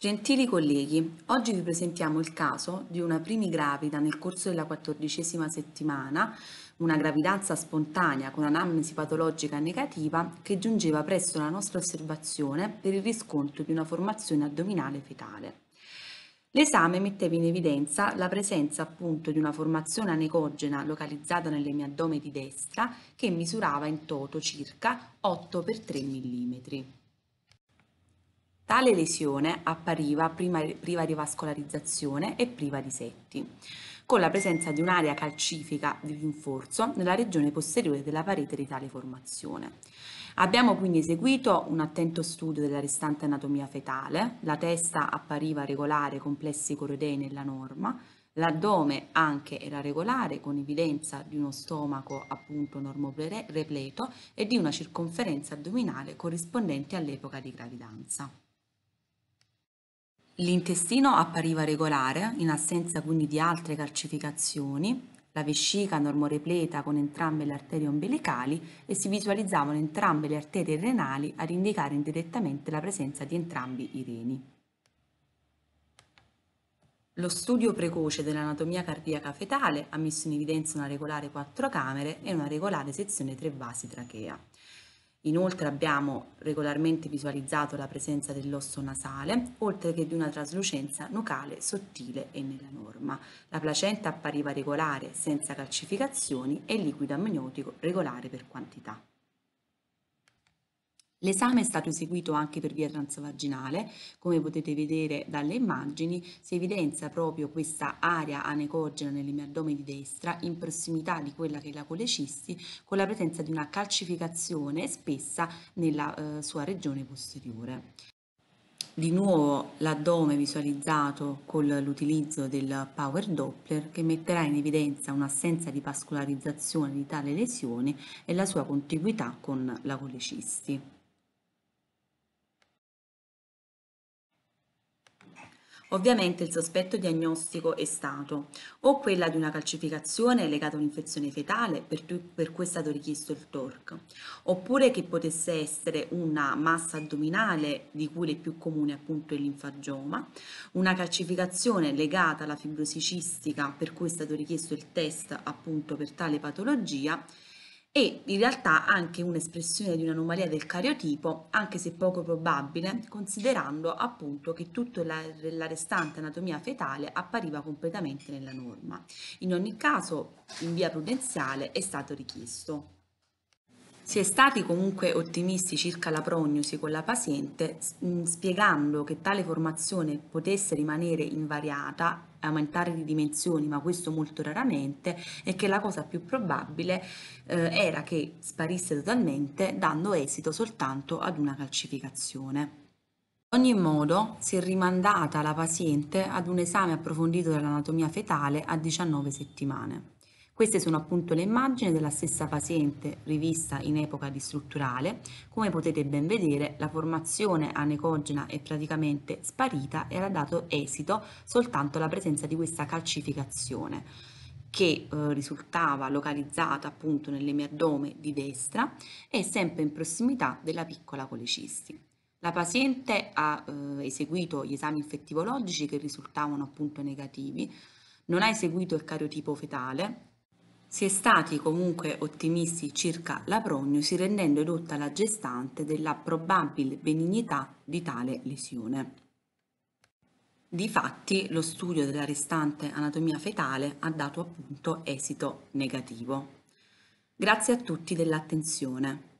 Gentili colleghi, oggi vi presentiamo il caso di una primigravida nel corso della quattordicesima settimana, una gravidanza spontanea con anamnesi patologica negativa che giungeva presso la nostra osservazione per il riscontro di una formazione addominale fetale. L'esame metteva in evidenza la presenza appunto di una formazione anecogena localizzata nelle miaddome di destra che misurava in toto circa 8 x 3 mm. Tale lesione appariva priva di vascolarizzazione e priva di setti, con la presenza di un'area calcifica di rinforzo nella regione posteriore della parete di tale formazione. Abbiamo quindi eseguito un attento studio della restante anatomia fetale, la testa appariva regolare, complessi corodei nella norma, l'addome anche era regolare con evidenza di uno stomaco appunto normopleto e di una circonferenza addominale corrispondente all'epoca di gravidanza. L'intestino appariva regolare, in assenza quindi di altre calcificazioni, la vescica normorepleta con entrambe le arterie ombelicali e si visualizzavano entrambe le arterie renali ad indicare indirettamente la presenza di entrambi i reni. Lo studio precoce dell'anatomia cardiaca fetale ha messo in evidenza una regolare quattro camere e una regolare sezione tre vasi trachea. Inoltre abbiamo regolarmente visualizzato la presenza dell'osso nasale, oltre che di una traslucenza nucale sottile e nella norma. La placenta appariva regolare, senza calcificazioni e il liquido amniotico regolare per quantità. L'esame è stato eseguito anche per via transvaginale, come potete vedere dalle immagini si evidenzia proprio questa area anecogena nell'emiaddome di destra in prossimità di quella che è la colecisti con la presenza di una calcificazione spessa nella eh, sua regione posteriore. Di nuovo l'addome visualizzato con l'utilizzo del power doppler che metterà in evidenza un'assenza di pascolarizzazione di tale lesione e la sua contiguità con la colecisti. Ovviamente il sospetto diagnostico è stato o quella di una calcificazione legata a un'infezione fetale, per, per cui è stato richiesto il TORC, oppure che potesse essere una massa addominale, di cui le più comuni appunto è il linfagioma, una calcificazione legata alla fibrosicistica, per cui è stato richiesto il test appunto per tale patologia, e in realtà anche un'espressione di un'anomalia del cariotipo, anche se poco probabile, considerando appunto che tutta la, la restante anatomia fetale appariva completamente nella norma. In ogni caso, in via prudenziale è stato richiesto. Si è stati comunque ottimisti circa la prognosi con la paziente, mm, spiegando che tale formazione potesse rimanere invariata, aumentare di dimensioni, ma questo molto raramente, e che la cosa più probabile eh, era che sparisse totalmente, dando esito soltanto ad una calcificazione. Ad ogni modo si è rimandata la paziente ad un esame approfondito dell'anatomia fetale a 19 settimane. Queste sono appunto le immagini della stessa paziente rivista in epoca distrutturale. Come potete ben vedere, la formazione anecogena è praticamente sparita e ha dato esito soltanto alla presenza di questa calcificazione che eh, risultava localizzata appunto nell'emiaddome di destra e sempre in prossimità della piccola colecisti. La paziente ha eh, eseguito gli esami infettivologici che risultavano appunto negativi, non ha eseguito il cariotipo fetale, si è stati comunque ottimisti circa la prognosi rendendo edotta la gestante della probabile benignità di tale lesione. Difatti lo studio della restante anatomia fetale ha dato appunto esito negativo. Grazie a tutti dell'attenzione.